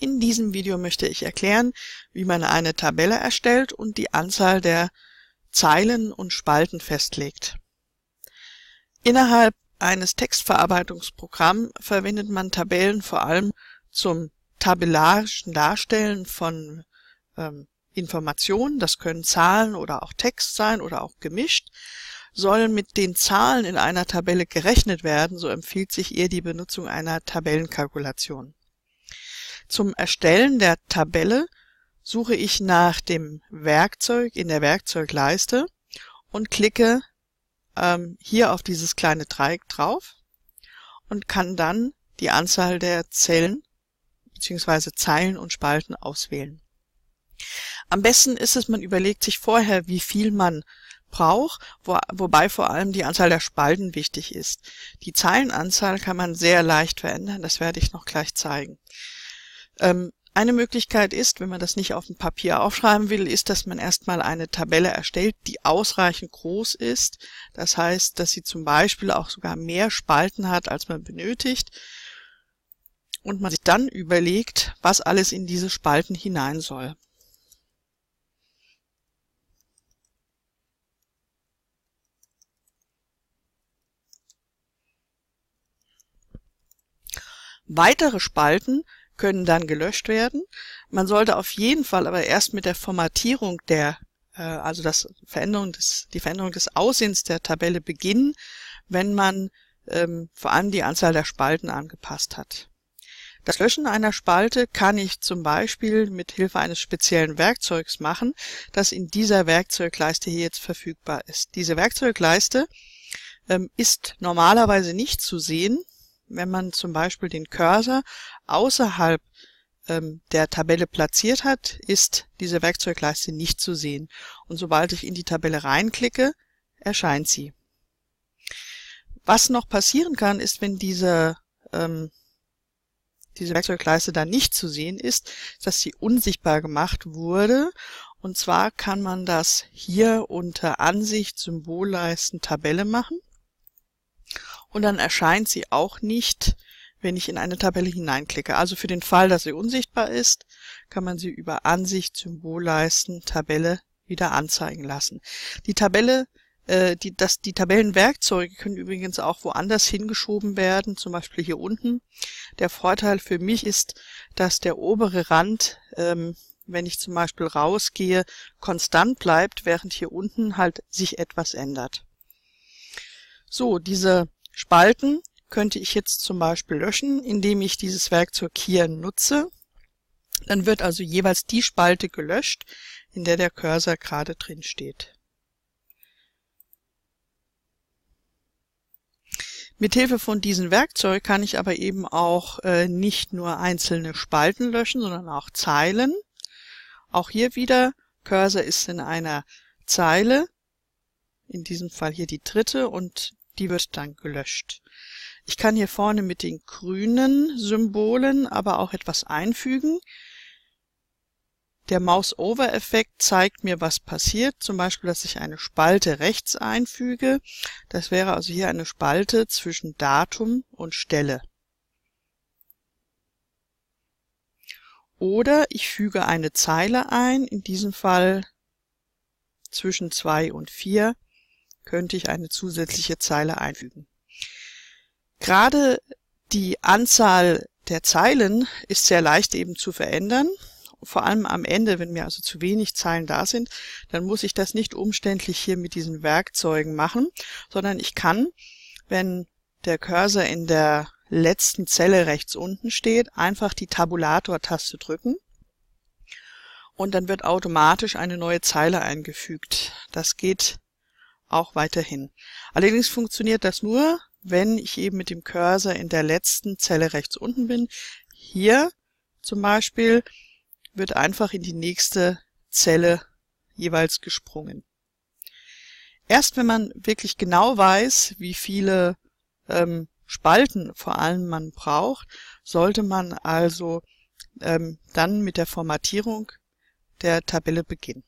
In diesem Video möchte ich erklären, wie man eine Tabelle erstellt und die Anzahl der Zeilen und Spalten festlegt. Innerhalb eines Textverarbeitungsprogramms verwendet man Tabellen vor allem zum tabellarischen Darstellen von ähm, Informationen, das können Zahlen oder auch Text sein oder auch gemischt. Sollen mit den Zahlen in einer Tabelle gerechnet werden, so empfiehlt sich ihr die Benutzung einer Tabellenkalkulation. Zum Erstellen der Tabelle suche ich nach dem Werkzeug in der Werkzeugleiste und klicke ähm, hier auf dieses kleine Dreieck drauf und kann dann die Anzahl der Zellen bzw. Zeilen und Spalten auswählen. Am besten ist es, man überlegt sich vorher, wie viel man braucht, wo, wobei vor allem die Anzahl der Spalten wichtig ist. Die Zeilenanzahl kann man sehr leicht verändern, das werde ich noch gleich zeigen. Ähm, eine Möglichkeit ist, wenn man das nicht auf dem Papier aufschreiben will, ist, dass man erstmal eine Tabelle erstellt, die ausreichend groß ist. Das heißt, dass sie zum Beispiel auch sogar mehr Spalten hat, als man benötigt. Und man sich dann überlegt, was alles in diese Spalten hinein soll. Weitere Spalten können dann gelöscht werden. Man sollte auf jeden Fall aber erst mit der Formatierung der, äh, also das Veränderung des, die Veränderung des Aussehens der Tabelle beginnen, wenn man ähm, vor allem die Anzahl der Spalten angepasst hat. Das Löschen einer Spalte kann ich zum Beispiel mit Hilfe eines speziellen Werkzeugs machen, das in dieser Werkzeugleiste hier jetzt verfügbar ist. Diese Werkzeugleiste ähm, ist normalerweise nicht zu sehen, wenn man zum Beispiel den Cursor außerhalb ähm, der Tabelle platziert hat, ist diese Werkzeugleiste nicht zu sehen. Und sobald ich in die Tabelle reinklicke, erscheint sie. Was noch passieren kann, ist, wenn diese, ähm, diese Werkzeugleiste da nicht zu sehen ist, dass sie unsichtbar gemacht wurde. Und zwar kann man das hier unter Ansicht, Symbolleisten, Tabelle machen und dann erscheint sie auch nicht, wenn ich in eine Tabelle hineinklicke. Also für den Fall, dass sie unsichtbar ist, kann man sie über Ansicht, Symbolleisten, Tabelle wieder anzeigen lassen. Die Tabelle äh, die, das, die Tabellenwerkzeuge können übrigens auch woanders hingeschoben werden, zum Beispiel hier unten. Der Vorteil für mich ist, dass der obere Rand, ähm, wenn ich zum Beispiel rausgehe, konstant bleibt, während hier unten halt sich etwas ändert. So, diese Spalten könnte ich jetzt zum Beispiel löschen, indem ich dieses Werkzeug hier nutze. Dann wird also jeweils die Spalte gelöscht, in der der Cursor gerade drin steht. Mithilfe von diesem Werkzeug kann ich aber eben auch äh, nicht nur einzelne Spalten löschen, sondern auch Zeilen. Auch hier wieder, Cursor ist in einer Zeile, in diesem Fall hier die dritte und die wird dann gelöscht. Ich kann hier vorne mit den grünen Symbolen aber auch etwas einfügen. Der Mouse-Over-Effekt zeigt mir, was passiert. Zum Beispiel, dass ich eine Spalte rechts einfüge. Das wäre also hier eine Spalte zwischen Datum und Stelle. Oder ich füge eine Zeile ein, in diesem Fall zwischen 2 und 4 könnte ich eine zusätzliche Zeile einfügen. Gerade die Anzahl der Zeilen ist sehr leicht eben zu verändern. Vor allem am Ende, wenn mir also zu wenig Zeilen da sind, dann muss ich das nicht umständlich hier mit diesen Werkzeugen machen, sondern ich kann, wenn der Cursor in der letzten Zelle rechts unten steht, einfach die Tabulator-Taste drücken und dann wird automatisch eine neue Zeile eingefügt. Das geht auch weiterhin. Allerdings funktioniert das nur, wenn ich eben mit dem Cursor in der letzten Zelle rechts unten bin. Hier zum Beispiel wird einfach in die nächste Zelle jeweils gesprungen. Erst wenn man wirklich genau weiß, wie viele ähm, Spalten vor allem man braucht, sollte man also ähm, dann mit der Formatierung der Tabelle beginnen.